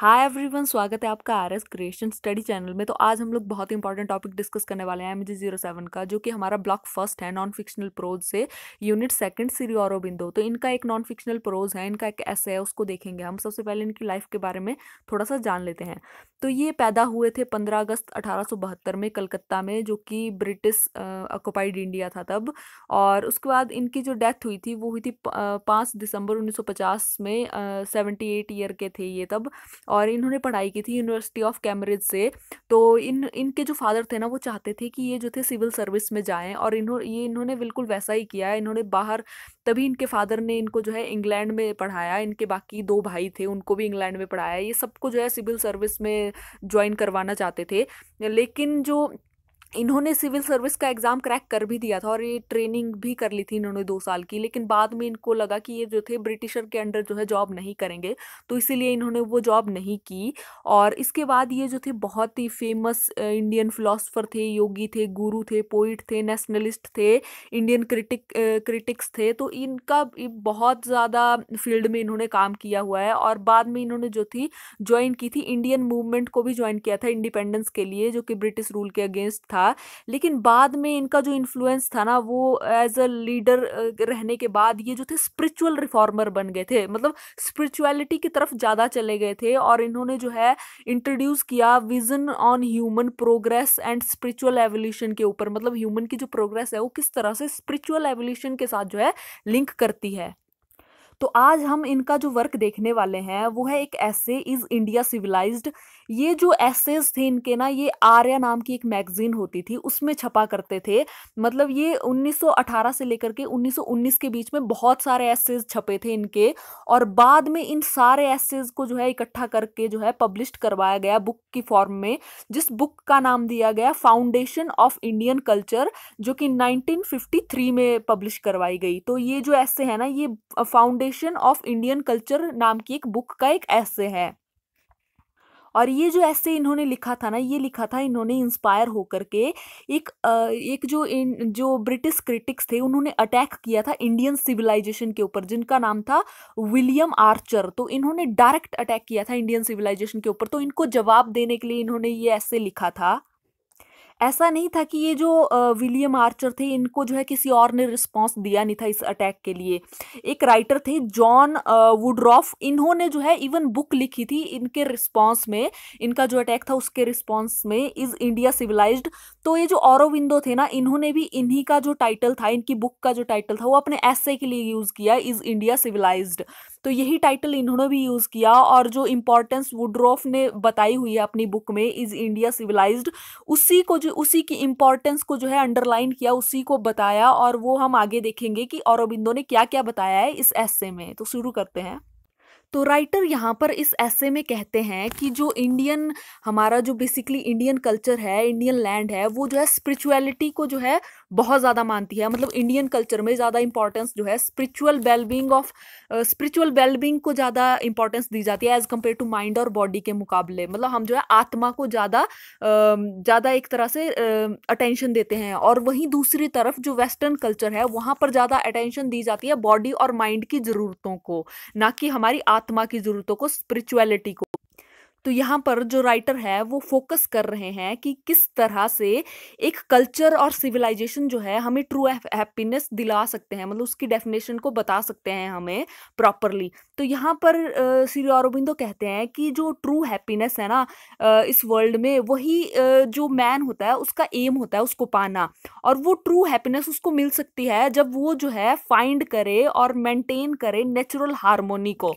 hi everyone स्वागत है आपका R S creation study channel में तो आज हम लोग बहुत ही इंपॉर्टेंट टॉपिक डिस्कस करने वाले हैं एम जी जीरो सेवन का जो कि हमारा ब्लॉक फर्स्ट है नॉन फिक्शनल प्रोज से unit second Shri Aurobindo तो इनका एक नॉन फिक्शनल प्रोज है इनका एक ऐसे है उसको देखेंगे हम सबसे पहले इनकी लाइफ के बारे में थोड़ा सा जान लेते हैं तो ये पैदा हुए थे पंद्रह अगस्त अठारह में कलकत्ता में जो कि ब्रिटिश अकोपाइड इंडिया था तब और उसके बाद इनकी जो डेथ हुई थी वो हुई थी पाँच दिसंबर उन्नीस में सेवेंटी ईयर के थे ये तब और इन्होंने पढ़ाई की थी यूनिवर्सिटी ऑफ कैम्ब्रिज से तो इन इनके जो फादर थे ना वो चाहते थे कि ये जो थे सिविल सर्विस में जाएँ और इन्हों ये इन्होंने बिल्कुल वैसा ही किया इन्होंने बाहर तभी इनके फादर ने इनको जो है इंग्लैंड में पढ़ाया इनके बाकी दो भाई थे उनको भी इंग्लैंड में पढ़ाया ये सबको जो है सिविल सर्विस में ज्वाइन करवाना चाहते थे लेकिन जो इन्होंने सिविल सर्विस का एग्ज़ाम क्रैक कर भी दिया था और ये ट्रेनिंग भी कर ली थी इन्होंने दो साल की लेकिन बाद में इनको लगा कि ये जो थे ब्रिटिशर के अंडर जो है जॉब नहीं करेंगे तो इसीलिए इन्होंने वो जॉब नहीं की और इसके बाद ये जो थे बहुत ही फेमस इंडियन फिलोसफर थे योगी थे गुरु थे पोइट थे नेशनलिस्ट थे इंडियन क्रिटिक क्रिटिक्स थे तो इनका बहुत ज़्यादा फील्ड में इन्होंने काम किया हुआ है और बाद में इन्होंने जो थी ज्वाइन की थी इंडियन मूवमेंट को भी ज्वाइन किया था इंडिपेंडेंस के लिए जो कि ब्रिटिश रूल के अगेंस्ट था था लेकिन बाद में इनका जो इन्फ्लुएंस था ना वो एज अ लीडर रहने के बाद ये जो थे स्पिरिचुअल रिफॉर्मर बन गए थे मतलब स्पिरिचुअलिटी की तरफ ज़्यादा चले गए थे और इन्होंने जो है इंट्रोड्यूस किया vision on human progress and spiritual evolution के ऊपर मतलब ह्यूमन की जो प्रोग्रेस है वो किस तरह से स्पिरिचुअल एवोल्यूशन के साथ जो है लिंक करती है तो आज हम इनका जो वर्क देखने वाले हैं वो है एक ऐसे इज इंडिया सिविलाइज्ड ये जो एसेज थे इनके ना ये आर्या नाम की एक मैगजीन होती थी उसमें छपा करते थे मतलब ये 1918 से लेकर के 1919 के बीच में बहुत सारे एसेज छपे थे इनके और बाद में इन सारे एसेज को जो है इकट्ठा करके जो है पब्लिश करवाया गया बुक की फॉर्म में जिस बुक का नाम दिया गया फाउंडेशन ऑफ इंडियन कल्चर जो कि 1953 में पब्लिश करवाई गई तो ये जो ऐसे है ना ये फाउंडेशन ऑफ इंडियन कल्चर नाम की एक बुक का एक ऐसे है और ये जो ऐसे इन्होंने लिखा था ना ये लिखा था इन्होंने इंस्पायर होकर के एक एक जो इन जो ब्रिटिश क्रिटिक्स थे उन्होंने अटैक किया था इंडियन सिविलाइजेशन के ऊपर जिनका नाम था विलियम आर्चर तो इन्होंने डायरेक्ट अटैक किया था इंडियन सिविलाइजेशन के ऊपर तो इनको जवाब देने के लिए इन्होंने ये ऐसे लिखा था ऐसा नहीं था कि ये जो विलियम आर्चर थे इनको जो है किसी और ने रिस्पॉन्स दिया नहीं था इस अटैक के लिए एक राइटर थे जॉन वुड्रॉफ इन्होंने जो है इवन बुक लिखी थी इनके रिस्पॉन्स में इनका जो अटैक था उसके रिस्पॉन्स में इज़ इंडिया सिविलाइज्ड तो ये जो औरविंदो थे ना इन्होंने भी इन्हीं का जो टाइटल था इनकी बुक का जो टाइटल था वो अपने ऐसे के लिए यूज़ किया इज़ इंडिया सिविलाइज्ड तो यही टाइटल इन्होंने भी यूज़ किया और जो इम्पोर्टेंस वुड्रोफ ने बताई हुई है अपनी बुक में इज़ इंडिया सिविलाइज्ड उसी को जो उसी की इम्पोर्टेंस को जो है अंडरलाइन किया उसी को बताया और वो हम आगे देखेंगे कि औरबिंदो ने क्या क्या बताया है इस ऐसे में तो शुरू करते हैं तो राइटर यहाँ पर इस ऐसे में कहते हैं कि जो इंडियन हमारा जो बेसिकली इंडियन कल्चर है इंडियन लैंड है वो जो है स्पिरिचुअलिटी को जो है बहुत ज़्यादा मानती है मतलब इंडियन कल्चर में ज़्यादा इंपॉर्टेंस जो है spiritual wellbeing of spiritual wellbeing को ज़्यादा इंपॉर्टेंस दी जाती है एज कम्पेयर टू माइंड और बॉडी के मुकाबले मतलब हम जो है आत्मा को ज़्यादा ज़्यादा एक तरह से अटेंशन देते हैं और वहीं दूसरी तरफ जो वेस्टर्न कल्चर है वहाँ पर ज़्यादा अटेंशन दी जाती है बॉडी और माइंड की ज़रूरतों को ना कि हमारी आत्मा की ज़रूरतों को स्पिरिचुअलिटी को तो यहाँ पर जो राइटर है वो फोकस कर रहे हैं कि किस तरह से एक कल्चर और सिविलाइजेशन जो है हमें ट्रू हैप्पीनेस दिला सकते हैं मतलब उसकी डेफिनेशन को बता सकते हैं हमें प्रॉपरली तो यहाँ पर श्री अरबिंदो कहते हैं कि जो ट्रू हैप्पीनेस है ना इस वर्ल्ड में वही जो मैन होता है उसका एम होता है उसको पाना और वो ट्रू हैप्पीनेस उसको मिल सकती है जब वो जो है फाइंड करे और मेंटेन करे नेचुरल हारमोनी को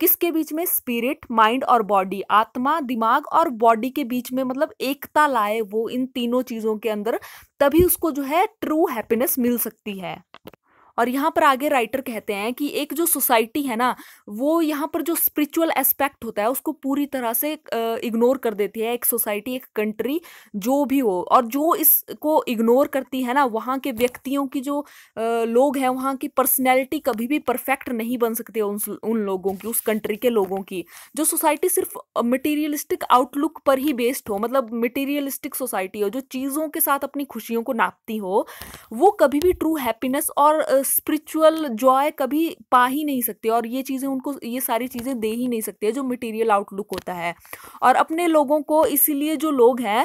किसके बीच में स्पिरिट माइंड और बॉडी बॉडी आत्मा दिमाग और बॉडी के बीच में मतलब एकता लाए वो इन तीनों चीज़ों के अंदर तभी उसको जो है ट्रू हैप्पीनेस मिल सकती है और यहाँ पर आगे राइटर कहते हैं कि एक जो सोसाइटी है ना वो यहाँ पर जो स्पिरिचुअल एस्पेक्ट होता है उसको पूरी तरह से इग्नोर कर देती है एक सोसाइटी एक कंट्री जो भी हो और जो इसको इग्नोर करती है ना वहाँ के व्यक्तियों की जो लोग हैं वहाँ की पर्सनैलिटी कभी भी परफेक्ट नहीं बन सकती उन उन लोगों की उस कंट्री के लोगों की जो सोसाइटी सिर्फ मटीरियलिस्टिक आउटलुक पर ही बेस्ड हो मतलब मटीरियलिस्टिक सोसाइटी हो जो चीज़ों के साथ अपनी खुशियों को नापती हो वो कभी भी ट्रू हैप्पीनेस और स्पिरिचुअल जॉय कभी पा ही नहीं सकते और ये चीज़ें उनको ये सारी चीज़ें दे ही नहीं सकते जो मटेरियल आउटलुक होता है और अपने लोगों को इसीलिए जो लोग हैं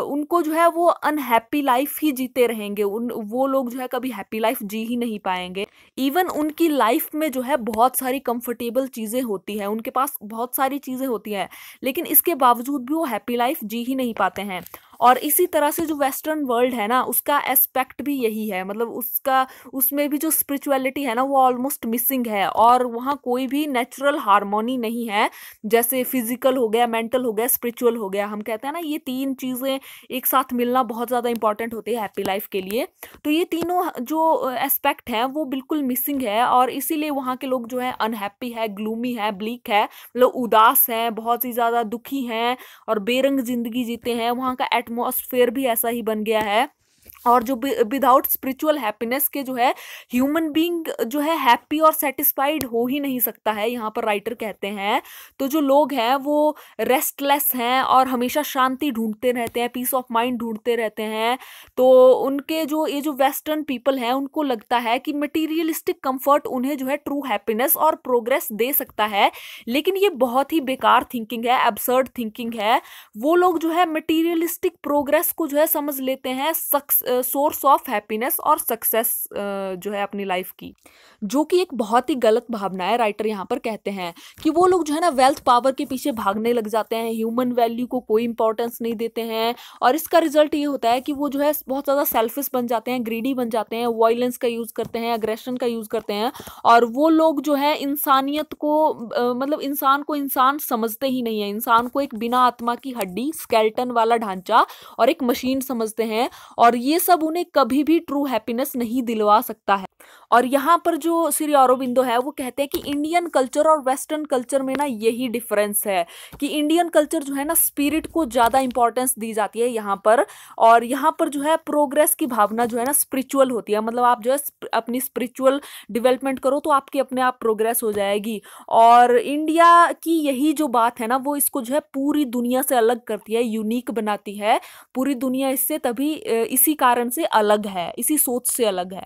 उनको जो है वो अनहैप्पी लाइफ ही जीते रहेंगे उन वो लोग जो है कभी हैप्पी लाइफ जी ही नहीं पाएंगे इवन उनकी लाइफ में जो है बहुत सारी कंफर्टेबल चीज़ें होती हैं उनके पास बहुत सारी चीज़ें होती हैं लेकिन इसके बावजूद भी वो हैप्पी लाइफ जी ही नहीं पाते हैं और इसी तरह से जो वेस्टर्न वर्ल्ड है ना उसका एस्पेक्ट भी यही है मतलब उसका उसमें भी जो स्पिरिचुअलिटी है ना वो ऑलमोस्ट मिसिंग है और वहाँ कोई भी नेचुरल हारमोनी नहीं है जैसे फिजिकल हो गया मेंटल हो गया स्पिरिचुअल हो गया हम कहते हैं ना ये तीन चीज़ें एक साथ मिलना बहुत ज़्यादा इंपॉर्टेंट होती है हैप्पी लाइफ के लिए तो ये तीनों जो एस्पेक्ट हैं वो बिल्कुल मिसिंग है और इसीलिए वहाँ के लोग जो है अनहैप्पी है ग्लूमी है ब्लीक है मतलब उदास हैं बहुत ही ज़्यादा दुखी हैं और बेरंग ज़िंदगी जीते हैं वहाँ का एट एटमोसफेयर भी ऐसा ही बन गया है और जो विदाउट स्पिरिचुअल हैप्पीनेस के जो है ह्यूमन बीइंग जो है हैप्पी और सेटिस्फाइड हो ही नहीं सकता है यहाँ पर राइटर कहते हैं तो जो लोग हैं वो रेस्टलेस हैं और हमेशा शांति ढूंढते रहते हैं पीस ऑफ माइंड ढूंढते रहते हैं तो उनके जो ये जो वेस्टर्न पीपल हैं उनको लगता है कि मटीरियलिस्टिक कम्फर्ट उन्हें जो है ट्रू हैप्पीनेस और प्रोग्रेस दे सकता है लेकिन ये बहुत ही बेकार थिंकिंग है एब्सर्ड थिंकिंग है वो लोग जो है मटीरियलिस्टिक प्रोग्रेस को जो है समझ लेते हैं सक्स सोर्स ऑफ हैप्पीनेस और सक्सेस जो है अपनी लाइफ की जो कि एक बहुत ही गलत भावना है राइटर यहाँ पर कहते हैं कि वो लोग जो है ना वेल्थ पावर के पीछे भागने लग जाते हैं ह्यूमन वैल्यू को कोई इंपॉर्टेंस नहीं देते हैं और इसका रिजल्ट ये होता है कि वो जो है बहुत ज़्यादा सेल्फिश बन जाते हैं ग्रीडी बन जाते हैं वॉयलेंस का यूज़ करते हैं अग्रेशन का यूज़ करते हैं और वो लोग जो है इंसानियत को मतलब इंसान को इंसान समझते ही नहीं है इंसान को एक बिना आत्मा की हड्डी स्केल्टन वाला ढांचा और एक मशीन समझते हैं और ये ये सब उन्हें कभी भी ट्रू हैप्पीनेस नहीं दिलवा सकता है और यहाँ पर जो श्री औरबिंदो है वो कहते हैं कि इंडियन कल्चर और वेस्टर्न कल्चर में ना यही डिफरेंस है कि इंडियन कल्चर जो है ना स्पिरिट को ज़्यादा इंपॉर्टेंस दी जाती है यहाँ पर और यहाँ पर जो है प्रोग्रेस की भावना जो है ना स्पिरिचुअल होती है मतलब आप जो है अपनी स्पिरिचुअल डिवेलपमेंट करो तो आपकी अपने आप प्रोग्रेस हो जाएगी और इंडिया की यही जो बात है ना वो इसको जो है पूरी दुनिया से अलग करती है यूनिक बनाती है पूरी दुनिया इससे तभी इसी कारण से अलग है इसी सोच से अलग है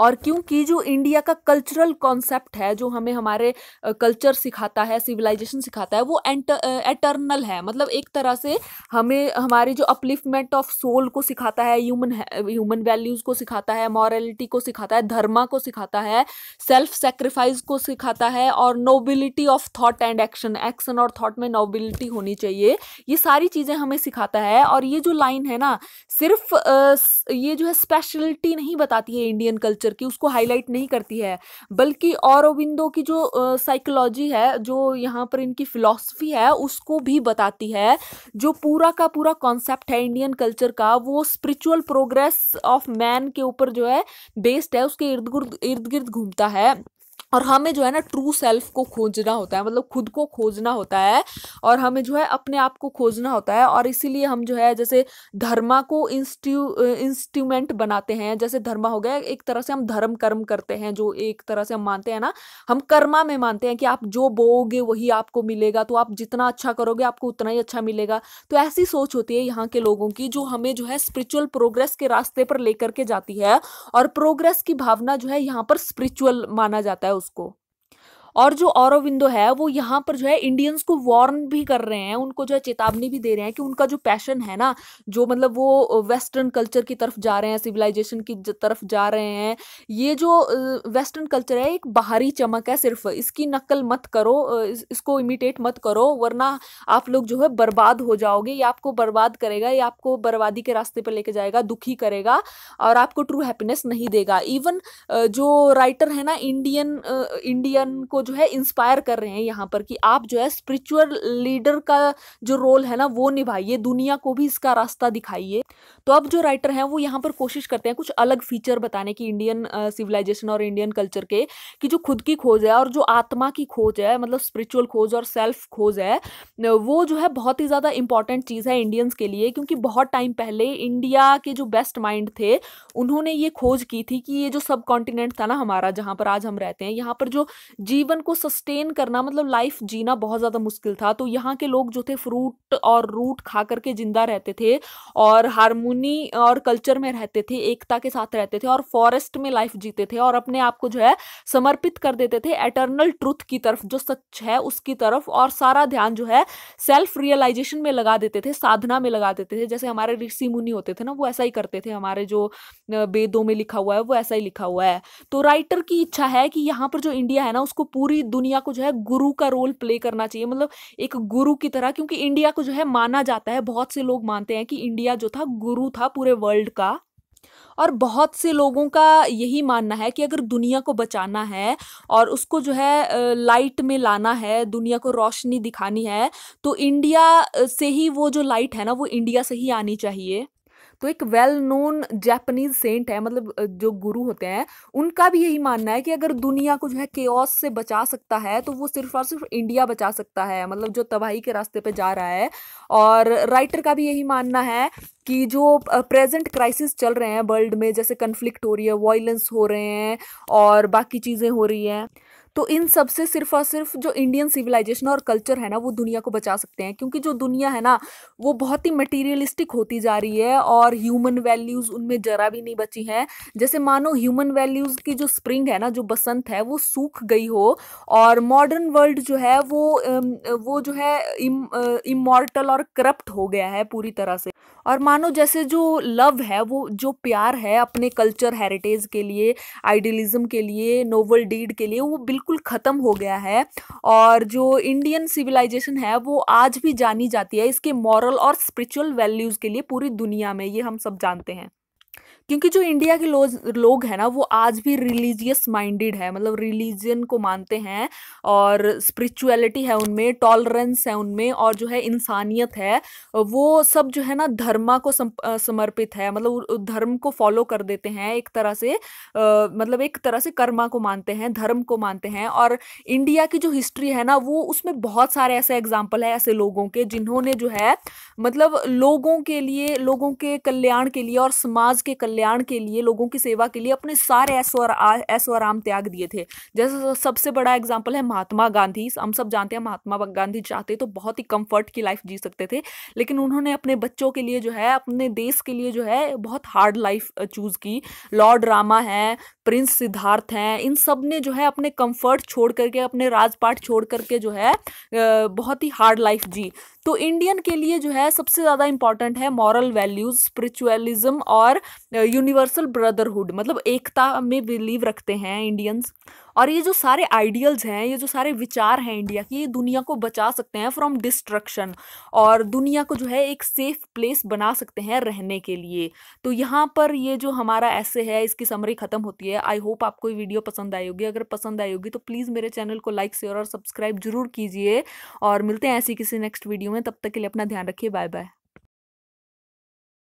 और क्योंकि जो इंडिया का कल्चरल कॉन्सेप्ट है जो हमें हमारे कल्चर सिखाता है सिविलाइजेशन सिखाता है वो एटर्नल है मतलब एक तरह से हमें हमारे जो अपलिफ्टमेंट ऑफ सोल को सिखाता है ह्यूमन ह्यूमन वैल्यूज़ को सिखाता है मॉरलिटी को सिखाता है धर्मा को सिखाता है सेल्फ सेक्रीफाइस को सिखाता है और nobility of thought and action action और थॉट में नोबिलिटी होनी चाहिए ये सारी चीज़ें हमें सिखाता है और ये जो लाइन है ना सिर्फ ये जो है स्पेशलिटी नहीं बताती है इंडियन कल्चर की उसको हाईलाइट नहीं करती है बल्कि और ओविंदो की जो साइकोलॉजी है जो यहाँ पर इनकी फिलॉसफी है उसको भी बताती है जो पूरा का पूरा कॉन्सेप्ट है इंडियन कल्चर का वो स्पिरिचुअल प्रोग्रेस ऑफ मैन के ऊपर जो है बेस्ड है उसके इर्द गुर्द इर्द गिर्द घूमता है और हमें जो है ना ट्रू सेल्फ को खोजना होता है मतलब खुद को खोजना होता है और हमें जो है अपने आप को खोजना होता है और इसीलिए हम जो है जैसे धर्मा को इंस्ट्यू इंस्ट्रूमेंट बनाते हैं जैसे धर्मा हो गया एक तरह से हम धर्म कर्म करते हैं जो एक तरह से हम मानते हैं ना हम कर्मा में मानते हैं कि आप जो बोओगे वही आपको मिलेगा तो आप जितना अच्छा करोगे आपको उतना ही अच्छा मिलेगा तो ऐसी सोच होती है यहाँ के लोगों की जो हमें जो है स्पिरिचुअल प्रोग्रेस के रास्ते पर लेकर के जाती है और प्रोग्रेस की भावना जो है यहाँ पर स्पिरिचुअल माना जाता है उसको और जो औरविंदो है वो यहाँ पर जो है इंडियंस को वार्न भी कर रहे हैं उनको जो है चेतावनी भी दे रहे हैं कि उनका जो पैशन है ना जो मतलब वो वेस्टर्न कल्चर की तरफ जा रहे हैं सिविलाइजेशन की तरफ जा रहे हैं ये जो वेस्टर्न कल्चर है एक बाहरी चमक है सिर्फ इसकी नकल मत करो इसको इमिटेट मत करो वरना आप लोग जो है बर्बाद हो जाओगे ये आपको बर्बाद करेगा ये आपको बर्बादी के रास्ते पर लेके जाएगा दुखी करेगा और आपको ट्रू हैप्पीनेस नहीं देगा इवन जो राइटर है ना इंडियन इंडियन को जो है इंस्पायर कर रहे हैं यहाँ पर कि आप जो है स्पिरिचुअल लीडर का जो रोल है ना वो निभाइए दुनिया को भी इसका रास्ता दिखाइए तो अब जो राइटर हैं वो यहाँ पर कोशिश करते हैं कुछ अलग फीचर बताने की इंडियन सिविलाइजेशन और इंडियन कल्चर के कि जो खुद की खोज है और जो आत्मा की खोज है मतलब स्पिरिचुअल खोज और सेल्फ खोज है वो जो है बहुत ही ज़्यादा इंपॉर्टेंट चीज़ है इंडियंस के लिए क्योंकि बहुत टाइम पहले इंडिया के जो बेस्ट माइंड थे उन्होंने ये खोज की थी कि ये जो सब कॉन्टिनेंट था ना हमारा जहाँ पर आज हम रहते हैं यहाँ पर जो जीव जीवन को सस्टेन करना मतलब लाइफ जीना बहुत ज़्यादा मुश्किल था तो यहाँ के लोग जो थे फ्रूट और रूट खा करके ज़िंदा रहते थे और हारमोनी और कल्चर में रहते थे एकता के साथ रहते थे और फॉरेस्ट में लाइफ जीते थे और अपने आप को जो है समर्पित कर देते थे एटर्नल ट्रूथ की तरफ जो सच है उसकी तरफ और सारा ध्यान जो है सेल्फ रियलाइजेशन में लगा देते थे साधना में लगा देते थे जैसे हमारे ऋषि मुनि होते थे ना वो ऐसा ही करते थे हमारे जो वेदों में लिखा हुआ है वो ऐसा ही लिखा हुआ है तो राइटर की इच्छा है कि यहाँ पर जो इंडिया है ना उसको पूरी दुनिया को जो है गुरु का रोल प्ले करना चाहिए मतलब एक गुरु की तरह क्योंकि इंडिया को जो है माना जाता है बहुत से लोग मानते हैं कि इंडिया जो था गुरु था पूरे वर्ल्ड का और बहुत से लोगों का यही मानना है कि अगर दुनिया को बचाना है और उसको जो है लाइट में लाना है दुनिया को रोशनी दिखानी है तो इंडिया से ही वो जो लाइट है ना वो इंडिया से ही आनी चाहिए तो एक वेल नोन जैपनीज सेंट है मतलब जो गुरु होते हैं उनका भी यही मानना है कि अगर दुनिया को जो है केओस से बचा सकता है तो वो सिर्फ और सिर्फ इंडिया बचा सकता है मतलब जो तबाही के रास्ते पे जा रहा है और राइटर का भी यही मानना है कि जो प्रेजेंट क्राइसिस चल रहे हैं वर्ल्ड में जैसे कन्फ्लिक्ट हो रही है वॉयलेंस हो रहे हैं और बाकी चीज़ें हो रही हैं तो इन सब से सिर्फ और सिर्फ जो इंडियन सिविलाइजेशन और कल्चर है ना वो दुनिया को बचा सकते हैं क्योंकि जो दुनिया है ना वो बहुत ही मटीरियलिस्टिक होती जा रही है और ह्यूमन वैल्यूज़ उनमें जरा भी नहीं बची हैं जैसे मानो ह्यूमन वैल्यूज़ की जो स्प्रिंग है ना जो बसंत है वो सूख गई हो और मॉडर्न वर्ल्ड जो है वो वो जो है इमोर्टल और करप्ट हो गया है पूरी तरह से और मानो जैसे जो लव है वो जो प्यार है अपने कल्चर हेरिटेज के लिए आइडियलिज्म के लिए नोवल डीड के लिए वो बिल्कुल बिल्कुल ख़त्म हो गया है और जो इंडियन सिविलाइजेशन है वो आज भी जानी जाती है इसके मॉरल और स्पिरिचुअल वैल्यूज़ के लिए पूरी दुनिया में ये हम सब जानते हैं क्योंकि जो इंडिया के लोग लोग हैं ना वो आज भी रिलीजियस माइंडेड है मतलब रिलीजन को मानते हैं और स्पिरिचुअलिटी है उनमें टॉलरेंस है उनमें और जो है इंसानियत है वो सब जो है ना धर्मा को समर्पित है मतलब धर्म को फॉलो कर देते हैं एक तरह से मतलब एक तरह से कर्मा को मानते हैं धर्म को मानते हैं और इंडिया की जो हिस्ट्री है ना वो उसमें बहुत सारे ऐसे एग्जाम्पल है ऐसे लोगों के जिन्होंने जो है मतलब लोगों के लिए लोगों के कल्याण के लिए और समाज के कल्याण कल्याण के लिए लोगों की सेवा के लिए अपने सारे ऐसो ऐसो आराम त्याग दिए थे जैसे सबसे बड़ा एग्जाम्पल है महात्मा गांधी हम सब जानते हैं महात्मा गांधी चाहते तो बहुत ही कम्फर्ट की लाइफ जी सकते थे लेकिन उन्होंने अपने बच्चों के लिए जो है अपने देश के लिए जो है बहुत हार्ड लाइफ चूज़ की लॉर्ड रामा है प्रिंस सिद्धार्थ हैं इन सब ने जो है अपने कंफर्ट छोड़ करके अपने राजपाट छोड़ करके जो है बहुत ही हार्ड लाइफ जी तो इंडियन के लिए जो है सबसे ज़्यादा इंपॉर्टेंट है मॉरल वैल्यूज स्पिरिचुअलिज्म और यूनिवर्सल ब्रदरहुड मतलब एकता में बिलीव रखते हैं इंडियंस और ये जो सारे आइडियल्स हैं ये जो सारे विचार हैं इंडिया की ये दुनिया को बचा सकते हैं फ्रॉम डिस्ट्रक्शन और दुनिया को जो है एक सेफ प्लेस बना सकते हैं रहने के लिए तो यहाँ पर ये जो हमारा ऐसे है इसकी समरी ख़त्म होती है आई होप आपको ये वीडियो पसंद आई होगी अगर पसंद आई होगी तो प्लीज़ मेरे चैनल को लाइक शेयर और सब्सक्राइब जरूर कीजिए और मिलते हैं ऐसी किसी नेक्स्ट वीडियो में तब तक के लिए अपना ध्यान रखिए बाय बाय